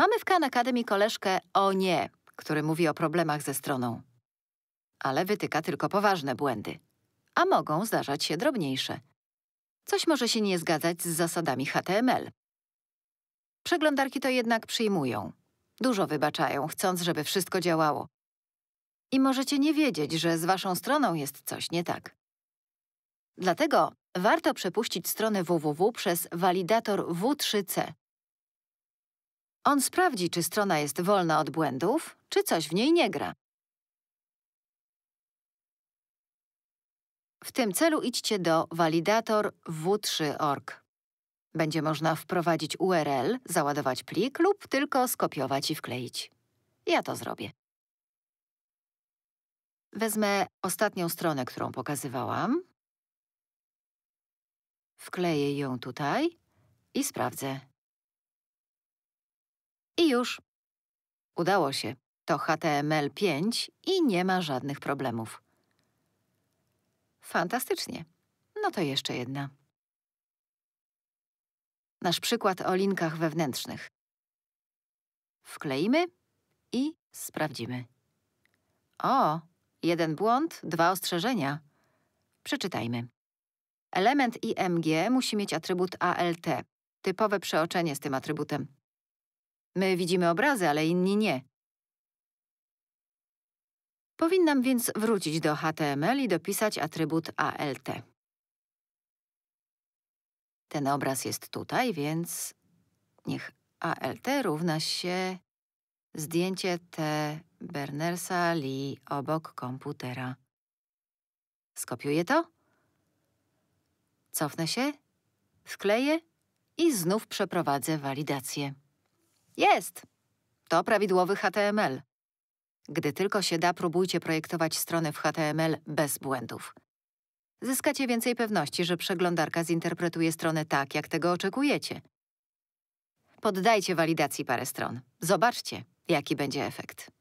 Mamy w Khan Academy koleżkę o nie, który mówi o problemach ze stroną. Ale wytyka tylko poważne błędy, a mogą zdarzać się drobniejsze. Coś może się nie zgadzać z zasadami HTML. Przeglądarki to jednak przyjmują. Dużo wybaczają, chcąc, żeby wszystko działało. I możecie nie wiedzieć, że z waszą stroną jest coś nie tak. Dlatego warto przepuścić stronę www przez walidator W3C, on sprawdzi, czy strona jest wolna od błędów, czy coś w niej nie gra. W tym celu idźcie do walidator w3.org. Będzie można wprowadzić URL, załadować plik lub tylko skopiować i wkleić. Ja to zrobię. Wezmę ostatnią stronę, którą pokazywałam. Wkleję ją tutaj i sprawdzę. I już. Udało się. To HTML5 i nie ma żadnych problemów. Fantastycznie. No to jeszcze jedna. Nasz przykład o linkach wewnętrznych. Wkleimy i sprawdzimy. O, jeden błąd, dwa ostrzeżenia. Przeczytajmy. Element IMG musi mieć atrybut ALT, typowe przeoczenie z tym atrybutem. My widzimy obrazy, ale inni nie. Powinnam więc wrócić do HTML i dopisać atrybut ALT. Ten obraz jest tutaj, więc niech ALT równa się zdjęcie T. Bernersa Lee obok komputera. Skopiuję to, cofnę się, wkleję i znów przeprowadzę walidację. Jest. To prawidłowy HTML. Gdy tylko się da, próbujcie projektować strony w HTML bez błędów. Zyskacie więcej pewności, że przeglądarka zinterpretuje stronę tak, jak tego oczekujecie. Poddajcie walidacji parę stron. Zobaczcie, jaki będzie efekt.